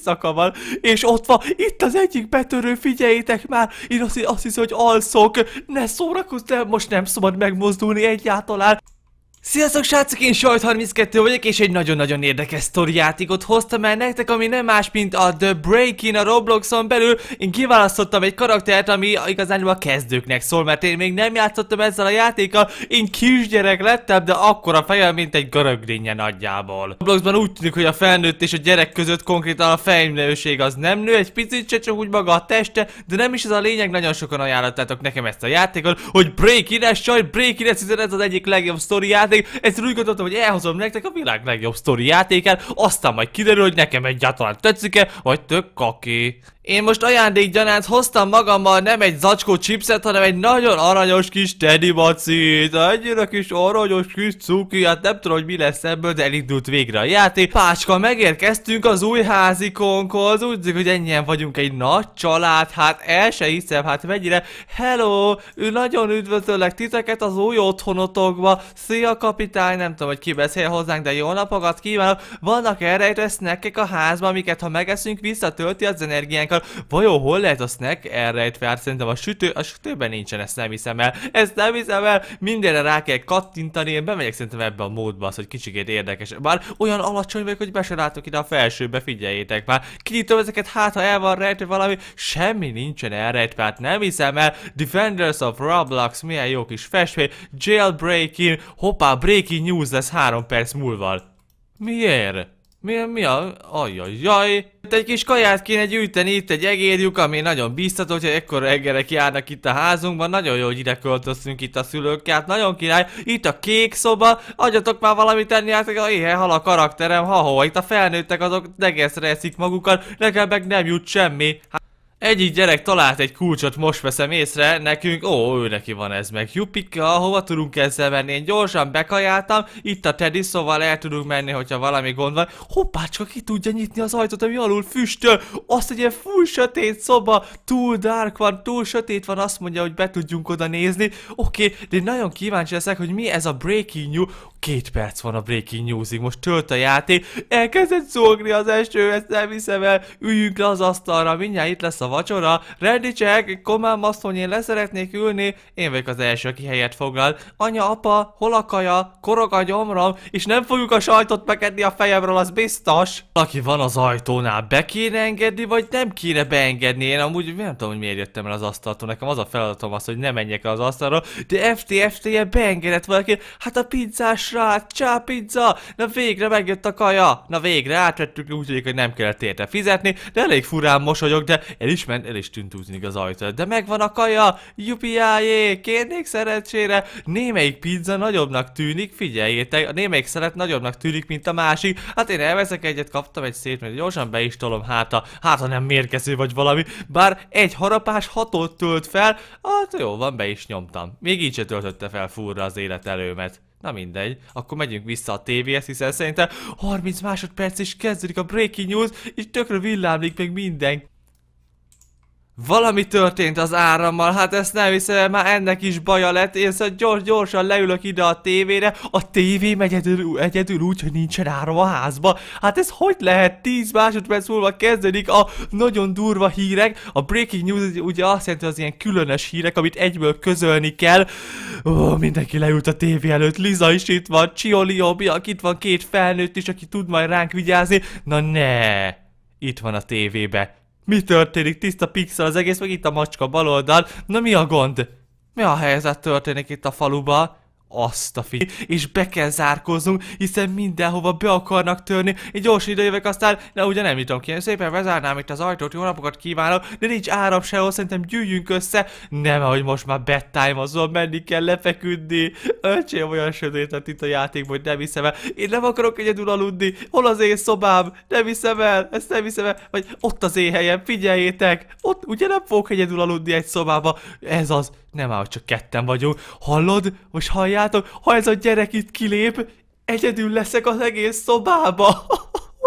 éjszaka van, és ott van, itt az egyik betörő, figyeljétek már, én azt, azt hiszem, hogy alszok, ne szórakozz, de most nem szabad megmozdulni egyáltalán. Sziasztok srácok, én Sajt32 vagyok, és egy nagyon-nagyon érdekes sztori játékot hoztam el nektek, ami nem más, mint a The Breaking a Robloxon belül. Én kiválasztottam egy karaktert, ami igazán a kezdőknek szól, mert én még nem játszottam ezzel a játékkal, én kisgyerek lettem, de akkor a fejem, mint egy göröglénye nagyjából. Robloxban úgy tűnik, hogy a felnőtt és a gyerek között konkrétan a fejnőség az nem nő, egy picit se csak úgy maga a teste, de nem is ez a lényeg, nagyon sokan ajánlottátok nekem ezt a játékot, hogy Breaking-es, Sajt, Breaking-es, ez az egyik legjobb sztoriát, játék, ezt úgy gondoltam, hogy elhozom nektek a világ legjobb sztori játékát, aztán majd kiderül, hogy nekem egyáltalán tetszik-e, vagy tök kaki. Én most ajándékgyanánt hoztam magammal nem egy zacskó chipset, hanem egy nagyon aranyos kis Teddy macit. Egyre kis aranyos kis cuki, hát nem tudom, hogy mi lesz ebből, de elindult végre a játék. Pácska, megérkeztünk az új házikonkhoz, úgy tűnik, hogy ennyien vagyunk egy nagy család, hát el se hiszem, hát mennyire. Hello, ő nagyon üdvözöllek titeket az új otthonotokba. Szia kapitány, nem tudom, hogy ki beszél hozzánk, de jó napokat kívánok. Vannak erre snackek a házban, amiket ha megeszünk, visszatölti az energiánkat vajon hol lehet a snack elrejtve? Hát szerintem a sütő, a sütőben nincsen, ezt nem hiszem el. Ezt nem hiszem el, mindenre rá kell kattintani, én bemegyek szerintem ebbe a módba az, hogy kicsikét érdekes. Bár olyan alacsony vagyok, hogy be se látok ide a felsőbe, figyeljétek már. Kinyitom ezeket, hát ha el van rejtve valami, semmi nincsen elrejtve, hát nem hiszem el. Defenders of Roblox, milyen jó kis festmény, jailbreaking, hoppá, breaking news lesz három perc múlva. Miért? Mi, mi a... Ajajaj! Egy kis kaját kéne gyűjteni, itt egy egérjuk, ami nagyon biztató, hogy ekkor egerek járnak itt a házunkban. Nagyon jó, hogy ide költöztünk itt a szülőkkel, hát nagyon király. Itt a kék szoba, adjatok már valamit enni, hát a éhe hal a karakterem, ha hova. Itt a felnőttek azok degeszre eszik magukat, nekem meg nem jut semmi. Egyik gyerek talált egy kulcsot, most veszem észre, nekünk, ó, ő neki van ez meg. Jupika, hova tudunk ezzel menni? Én gyorsan bekajáltam, itt a Teddy, szóval el tudunk menni, hogyha valami gond van. Hoppácska, ki tudja nyitni az ajtót, ami alul füstöl? Azt egy ilyen full sötét szoba, túl dark van, túl sötét van, azt mondja, hogy be tudjunk oda nézni. Oké, okay, de nagyon kíváncsi leszek, hogy mi ez a breaking new. Két perc van a Breaking Newsig, most tölt a játék, elkezdett szolgni az eső, ezt nem hiszem el, üljünk le az asztalra, mindjárt itt lesz a vacsora, check, komám asszony, én leszeretnék ülni, én vagyok az első, aki helyet foglal, anya, apa, hol a kaja, korog a gyomrom, és nem fogjuk a sajtot megedni a fejemről, az biztos. Aki van az ajtónál, be kéne engedni, vagy nem kéne beengedni, én amúgy nem tudom, hogy miért jöttem el az asztaltól, nekem az a feladatom az, hogy ne menjek el az asztalra, de FTFT-je beengedett valaki, hát a pizzás srác, csápizza! Na végre megjött a kaja! Na végre átvettük, úgy hogy nem kellett érte fizetni, de elég furán mosolyog, de el is ment, el is tűnt úgy az ajtó. De megvan a kaja! Jupiájé! Kérnék szerencsére! Némelyik pizza nagyobbnak tűnik, figyeljétek, a némelyik szeret nagyobbnak tűnik, mint a másik. Hát én elveszek egyet, kaptam egy szét, mert gyorsan be is tolom, hát a, hát nem mérkező vagy valami. Bár egy harapás hatot tölt fel, hát jó, van, be is nyomtam. Még így se töltötte fel furra az életelőmet. Na mindegy, akkor megyünk vissza a tévéhez, hiszen szerintem 30 másodperc is kezdődik a breaking news, és tökre villámlik meg minden. Valami történt az árammal, hát ezt nem hiszem, már ennek is baja lett, én szóval gyors, gyorsan leülök ide a tévére, a tévé megy egyedül, egyedül úgy, hogy nincsen áram a házba. Hát ez hogy lehet? 10 másodperc múlva kezdődik a nagyon durva hírek, a breaking news ugye azt jelenti, hogy az ilyen különös hírek, amit egyből közölni kell. Ó, mindenki leült a tévé előtt, Liza is itt van, Csiolio, itt van két felnőtt is, aki tud majd ránk vigyázni. Na ne! Itt van a tévébe mi történik? Tiszta pixel az egész, meg itt a macska baloldal. Na mi a gond? Mi a helyzet történik itt a faluban? azt a fi, és be kell zárkóznunk, hiszen mindenhova be akarnak törni, egy gyors idejövök, aztán, de ugye nem nyitom ki, én szépen bezárnám itt az ajtót, jó napokat kívánok, de nincs áram sehol, szerintem gyűjjünk össze, nem, ahogy most már bedtime azon menni kell lefeküdni, öcsém olyan sötét lett itt a játék, hogy nem hiszem el, én nem akarok egyedül aludni, hol az én szobám, nem hiszem el, ezt nem hiszem el, vagy ott az én helyem, figyeljétek, ott ugye nem fogok egyedül aludni egy szobába, ez az, nem áll, csak ketten vagyunk. Hallod? Most halljátok? Ha ez a gyerek itt kilép, egyedül leszek az egész szobába.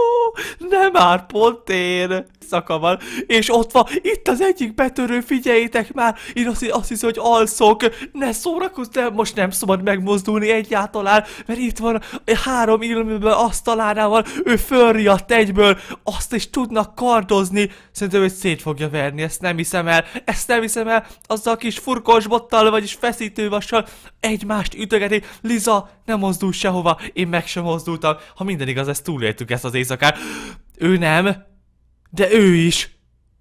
nem már pont én éjszaka van, és ott van, itt az egyik betörő, figyeljétek már, én azt, azt hiszem, hogy alszok, ne szórakozz, de most nem szabad megmozdulni egyáltalán, mert itt van három ilműből asztalánával, ő fölriadt egyből, azt is tudnak kardozni, szerintem hogy szét fogja verni, ezt nem hiszem el, ezt nem hiszem el, azzal a kis furkosbottal, vagyis feszítővassal egymást ütögeti, Liza, nem mozdul sehova, én meg sem mozdultam, ha minden igaz, ezt túléltük ezt az éjszakát, ő nem, de ő is!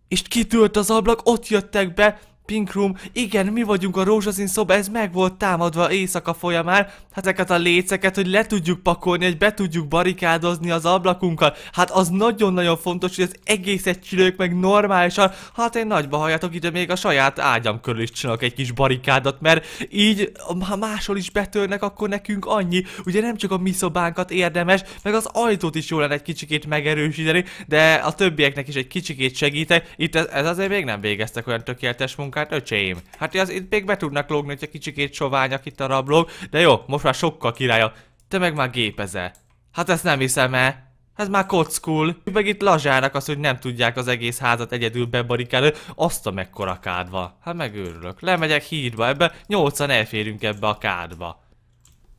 És kitült az ablak, ott jöttek be, Pink Room, igen, mi vagyunk a rózsaszín szoba, ez meg volt támadva éjszaka folyamán, hát ezeket a léceket, hogy le tudjuk pakolni, hogy be tudjuk barikádozni az ablakunkkal, hát az nagyon-nagyon fontos, hogy az egészet csülők meg normálisan, hát én nagyba halljatok ide még a saját ágyam körül is csinálok egy kis barikádot, mert így, ha máshol is betörnek, akkor nekünk annyi, ugye nem csak a mi szobánkat érdemes, meg az ajtót is jól lenne egy kicsikét megerősíteni, de a többieknek is egy kicsikét segítek, itt ez, ez azért még nem végeztek olyan tökéletes munkát, munkát, hát öcseim. Hát az itt még be tudnak lógni, hogyha kicsikét soványak itt a rablók, de jó, most már sokkal királya. Te meg már gépezel. Hát ezt nem hiszem el. Ez már kockul. Meg itt lazsának az, hogy nem tudják az egész házat egyedül bebarikálni. Azt a mekkora kádva. Hát megőrülök. Lemegyek hídba ebbe, nyolcan elférünk ebbe a kádba.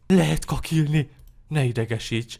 Lehet kakilni. Ne idegesíts.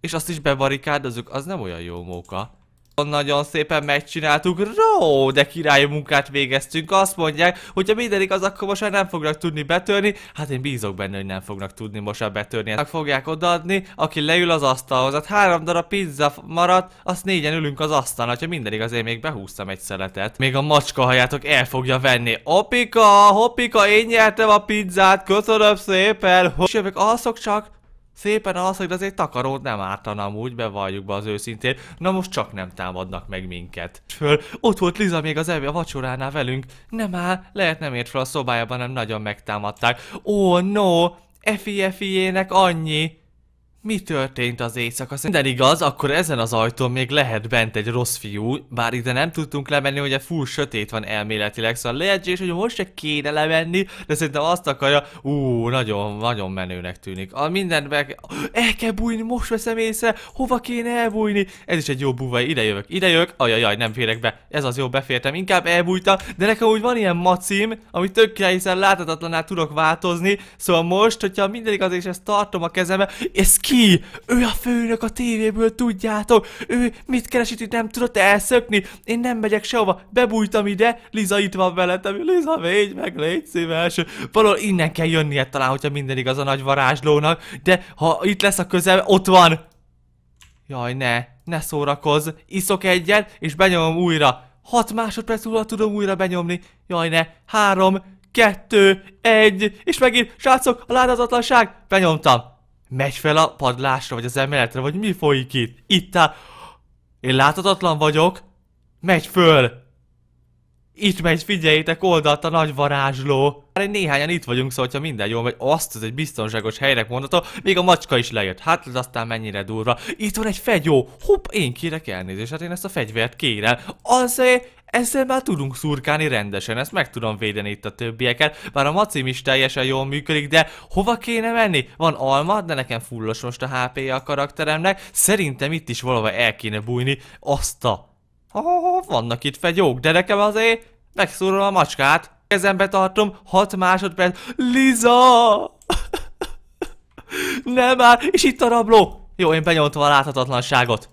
És azt is bebarikádozunk, az nem olyan jó móka nagyon szépen megcsináltuk. Ró, de királyi munkát végeztünk. Azt mondják, ha minden igaz, akkor most már nem fognak tudni betörni. Hát én bízok benne, hogy nem fognak tudni most már betörni. Hát fogják odaadni, aki leül az asztalhoz. Hát három darab pizza maradt, azt négyen ülünk az asztalon. Ha minden igaz, én még behúztam egy szeletet. Még a macska hajátok el fogja venni. Opika, hopika, én nyertem a pizzát, köszönöm szépen. És jövök, alszok csak, Szépen alszik, de azért takarót nem ártanám úgy, bevalljuk be az őszintén. Na most csak nem támadnak meg minket. Föl, ott volt Liza még az ebbi a vacsoránál velünk. Nem áll, lehet nem ért fel a szobájában, nem nagyon megtámadták. Ó, oh, no, efi ének annyi. Mi történt az éjszaka? Minden igaz, akkor ezen az ajtón még lehet bent egy rossz fiú, bár ide nem tudtunk lemenni, hogy a full sötét van elméletileg, szóval lehetséges, hogy most se kéne lemenni, de szerintem azt akarja, ú, nagyon, nagyon menőnek tűnik. A mindent meg, el kell bújni, most veszem észre, hova kéne elbújni? Ez is egy jó buva, ide jövök, ide jövök, ajajaj, nem férek be, ez az jó, befértem, inkább elbújtam, de nekem úgy van ilyen macim, ami tök hiszen láthatatlaná tudok változni, szóval most, hogyha minden igaz, és ezt tartom a kezembe, ez ki ki? Ő a főnök a tévéből, tudjátok. Ő mit keresít itt, nem tudott elszökni? Én nem megyek sehova, bebújtam ide, Liza itt van veletem. Liza, végy meg, légy szíves. Valahol innen kell jönnie hát talán, hogyha minden igaz a nagy varázslónak. De ha itt lesz a közel, ott van. Jaj, ne, ne szórakozz. Iszok egyet, és benyomom újra. Hat másodperc múlva tudom újra benyomni. Jaj, ne. három, kettő, egy, és megint, srácok, a ládazatlanság, benyomtam megy fel a padlásra, vagy az emeletre, vagy mi folyik itt? Itt áll. Én láthatatlan vagyok. Megy föl! Itt megy, figyeljétek, oldalt a nagy varázsló. Már egy néhányan itt vagyunk, szóval ha minden jól megy, azt az egy biztonságos helynek mondható, még a macska is lejött. Hát ez aztán mennyire durva. Itt van egy fegyó. Hopp, én kérek elnézést, hát én ezt a fegyvert kérem. Azért ezzel már tudunk szurkálni rendesen, ezt meg tudom védeni itt a többieket, bár a macim is teljesen jól működik, de hova kéne menni? Van alma, de nekem fullos most a hp -ja a karakteremnek, szerintem itt is valahol el kéne bújni azt a... Oh, vannak itt fegyók, de nekem azért Megszúrom a macskát, kezembe tartom, 6 másodperc. Liza! Nem már, és itt a rabló! Jó, én benyomtam a láthatatlanságot.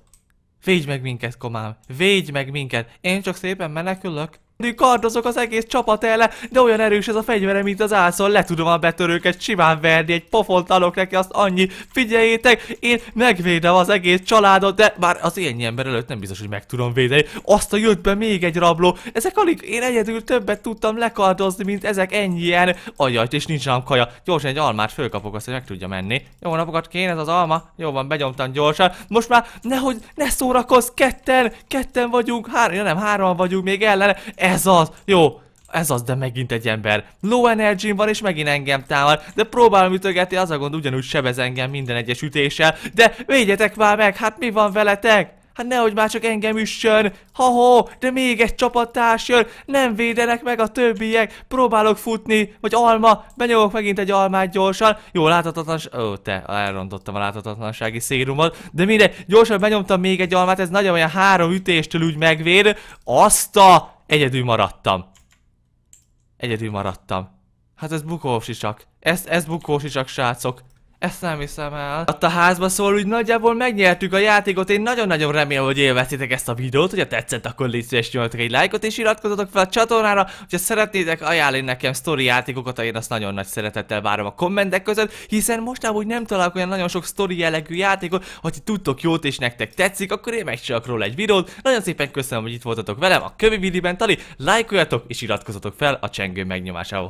Védj meg minket, komám, védj meg minket, én csak szépen menekülök kardozok az egész csapat ellen, de olyan erős ez a fegyvere, mint az ászon, le tudom a betörőket simán verni, egy pofont alok neki, azt annyi, figyeljétek, én megvédem az egész családot, de már az ilyen ember előtt nem biztos, hogy meg tudom védeni, azt a jött be még egy rabló, ezek alig, én egyedül többet tudtam lekardozni, mint ezek ennyien, ajaj, és nincs nem kaja, gyorsan egy almát fölkapok, azt, hogy meg tudja menni, jó napokat kéne ez az alma, jó van, begyomtam gyorsan, most már nehogy ne szórakozz, ketten, ketten vagyunk, három, ja nem, három vagyunk még ellene, ez az! Jó! Ez az, de megint egy ember. Low energy van, és megint engem támad, de próbálom ütögetni, az a gond ugyanúgy sebez engem minden egyes ütéssel, de védjetek már meg, hát mi van veletek? Hát nehogy már csak engem üssön! Ha -ha, de még egy csapattárs jön! Nem védenek meg a többiek! Próbálok futni, vagy alma! Benyomok megint egy almát gyorsan! Jó, láthatatlan... Ó, te, elrontottam a láthatatlansági szérumot. De mindegy, gyorsan benyomtam még egy almát, ez nagyon olyan három ütéstől úgy megvér. Azt a Egyedül maradtam. Egyedül maradtam. Hát ez bukós is csak. Ez, ez bukós is csak, srácok. Ezt nem hiszem el. Ott a házba szól, úgy nagyjából megnyertük a játékot. Én nagyon-nagyon remélem, hogy élveztétek ezt a videót. Ha tetszett, akkor légy szíves, nyomjatok egy lájkot és iratkozzatok fel a csatornára. Ha szeretnétek ajánlani nekem story játékokat, én azt nagyon nagy szeretettel várom a kommentek között, hiszen most úgy nem találok olyan nagyon sok story jellegű játékot. Ha ti tudtok jót és nektek tetszik, akkor én megcsinálok róla egy videót. Nagyon szépen köszönöm, hogy itt voltatok velem a kövi videóban. Tali, lájkoljatok és iratkozzatok fel a csengő megnyomásával.